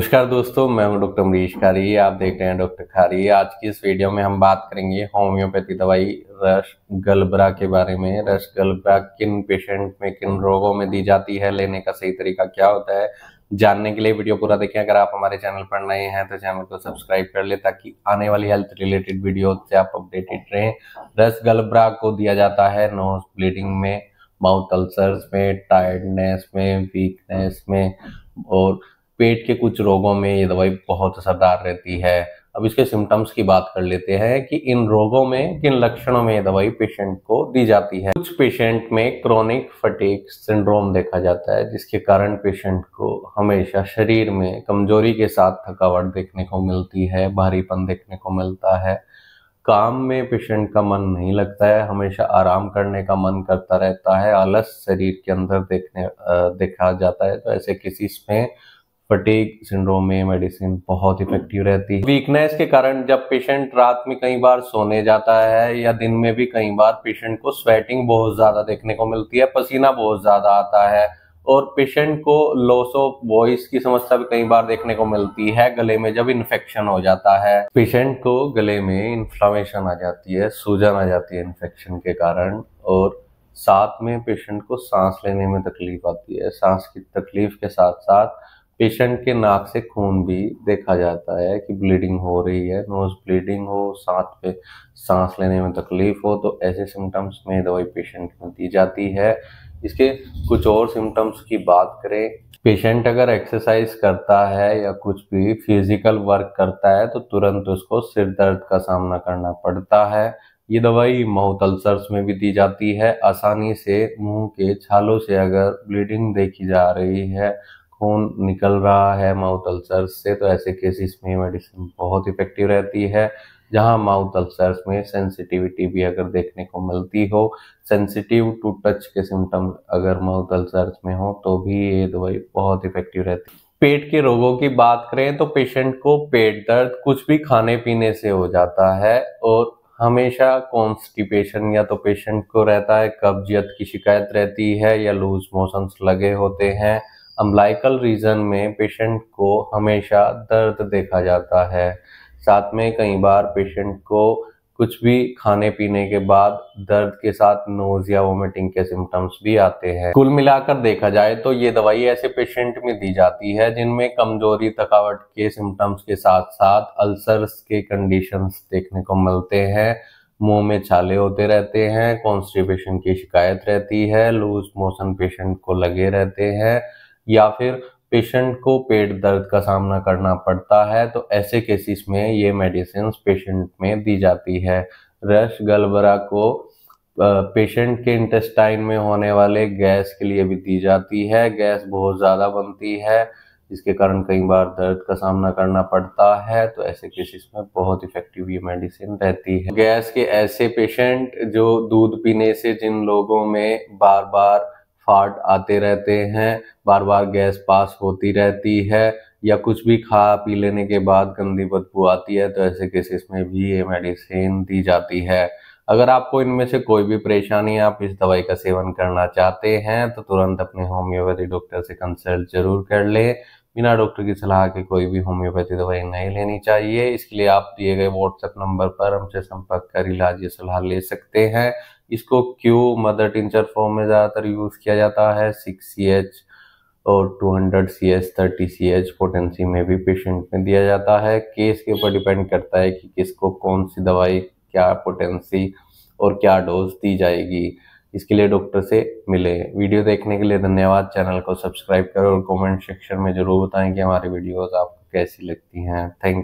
नमस्कार दोस्तों मैं हूं डॉक्टर अमरीश खारी आप देख रहे हैं डॉक्टर खारी आज की इस वीडियो में हम बात करेंगे होम्योपैथी दवाई रस गलबरा के बारे में रस गलबरा किन पेशेंट में किन रोगों में दी जाती है लेने का सही तरीका क्या होता है जानने के लिए वीडियो पूरा देखें अगर आप हमारे चैनल पर नए हैं तो चैनल को सब्सक्राइब कर ले ताकि आने वाली हेल्थ रिलेटेड वीडियो से आप अपडेटेड रहें रस गलबरा को दिया जाता है नोज ब्लीडिंग में माउथ अल्सर्स में टायर्डनेस में वीकनेस में और पेट के कुछ रोगों में ये दवाई बहुत असरदार रहती है अब इसके सिम्टम्स की बात कर लेते हैं कि इन रोगों में किन लक्षणों में ये दवाई पेशेंट को दी जाती है कुछ पेशेंट में क्रोनिक फटीक सिंड्रोम देखा जाता है जिसके कारण पेशेंट को हमेशा शरीर में कमजोरी के साथ थकावट देखने को मिलती है भारीपन देखने को मिलता है काम में पेशेंट का मन नहीं लगता है हमेशा आराम करने का मन करता रहता है आलस शरीर के अंदर देखने देखा जाता है तो ऐसे किसी में फटीक सिंड्रोम में मेडिसिन बहुत इफेक्टिव hmm. रहती है वीकनेस के कारण जब पेशेंट रात में कई बार सोने जाता है या दिन में भी कई बार पेशेंट को स्वेटिंग बहुत ज़्यादा देखने को मिलती है पसीना बहुत ज़्यादा आता है और पेशेंट को लॉस ऑफ वॉइस की समस्या भी कई बार देखने को मिलती है गले में जब इन्फेक्शन हो जाता है पेशेंट को गले में इन्फ्लामेशन आ जाती है सूजन आ जाती है इन्फेक्शन के कारण और साथ में पेशेंट को सांस लेने में तकलीफ आती है सांस की तकलीफ के साथ साथ पेशेंट के नाक से खून भी देखा जाता है कि ब्लीडिंग हो रही है नोज ब्लीडिंग हो साथ पे सांस लेने में तकलीफ हो तो ऐसे सिम्टम्स में दवाई पेशेंट को दी जाती है इसके कुछ और सिम्टम्स की बात करें पेशेंट अगर एक्सरसाइज करता है या कुछ भी फिजिकल वर्क करता है तो तुरंत उसको सिर दर्द का सामना करना पड़ता है ये दवाई माउथ अल्सर्स में भी दी जाती है आसानी से मुंह के छालों से अगर ब्लीडिंग देखी जा रही है खून निकल रहा है माउथ अल्सर से तो ऐसे केसेस में मेडिसिन बहुत इफेक्टिव रहती है जहां माउथ अल्सर्स में सेंसिटिविटी भी अगर देखने को मिलती हो सेंसिटिव टू टच के सिम्टम अगर माउथ अल्सर्स में हो तो भी ये दवाई बहुत इफेक्टिव रहती है पेट के रोगों की बात करें तो पेशेंट को पेट दर्द कुछ भी खाने पीने से हो जाता है और हमेशा कॉन्स्टिपेशन या तो पेशेंट को रहता है कब्जियत की शिकायत रहती है या लूज मोशंस लगे होते हैं अम्बलाइकल रीजन में पेशेंट को हमेशा दर्द देखा जाता है साथ में कई बार पेशेंट को कुछ भी खाने पीने के बाद दर्द के साथ नोज या वोमिटिंग के सिम्टम्स भी आते हैं कुल मिलाकर देखा जाए तो ये दवाई ऐसे पेशेंट में दी जाती है जिनमें कमजोरी थकावट के सिम्टम्स के साथ साथ अल्सर्स के कंडीशंस देखने को मिलते हैं मुंह में छाले होते रहते हैं कॉन्स्टिपेशन की शिकायत रहती है लूज मोशन पेशेंट को लगे रहते हैं या फिर पेशेंट को पेट दर्द का सामना करना पड़ता है तो ऐसे केसेस में ये मेडिसिन पेशेंट में दी जाती है रश गलबरा को पेशेंट के इंटेस्टाइन में होने वाले गैस के लिए भी दी जाती है गैस बहुत ज़्यादा बनती है जिसके कारण कई बार दर्द का सामना करना पड़ता है तो ऐसे केसेस में बहुत इफेक्टिव ये मेडिसिन रहती है गैस के ऐसे पेशेंट जो दूध पीने से जिन लोगों में बार बार फाट आते रहते हैं बार बार गैस पास होती रहती है या कुछ भी खा पी लेने के बाद गंदी बदबू आती है तो ऐसे केसेस में भी ये मेडिसिन दी जाती है अगर आपको इनमें से कोई भी परेशानी आप इस दवाई का सेवन करना चाहते हैं तो तुरंत अपने होम्योपैथी डॉक्टर से कंसल्ट जरूर कर लें बिना डॉक्टर की सलाह के कोई भी होम्योपैथी दवाई नहीं लेनी चाहिए इसके लिए आप दिए गए व्हाट्सएप नंबर पर हमसे संपर्क कर इलाज या सलाह ले सकते हैं इसको क्यू मदर टीचर फॉर्म में ज़्यादातर यूज़ किया जाता है सिक्स सी एच और two hundred C H thirty C H potency में भी पेशेंट में दिया जाता है केस के ऊपर डिपेंड करता है कि किसको कौन सी दवाई क्या पोटेंसी और क्या डोज दी जाएगी इसके लिए डॉक्टर से मिले वीडियो देखने के लिए धन्यवाद चैनल को सब्सक्राइब करें और कमेंट सेक्शन में ज़रूर बताएं कि हमारी वीडियोस आपको कैसी लगती हैं थैंक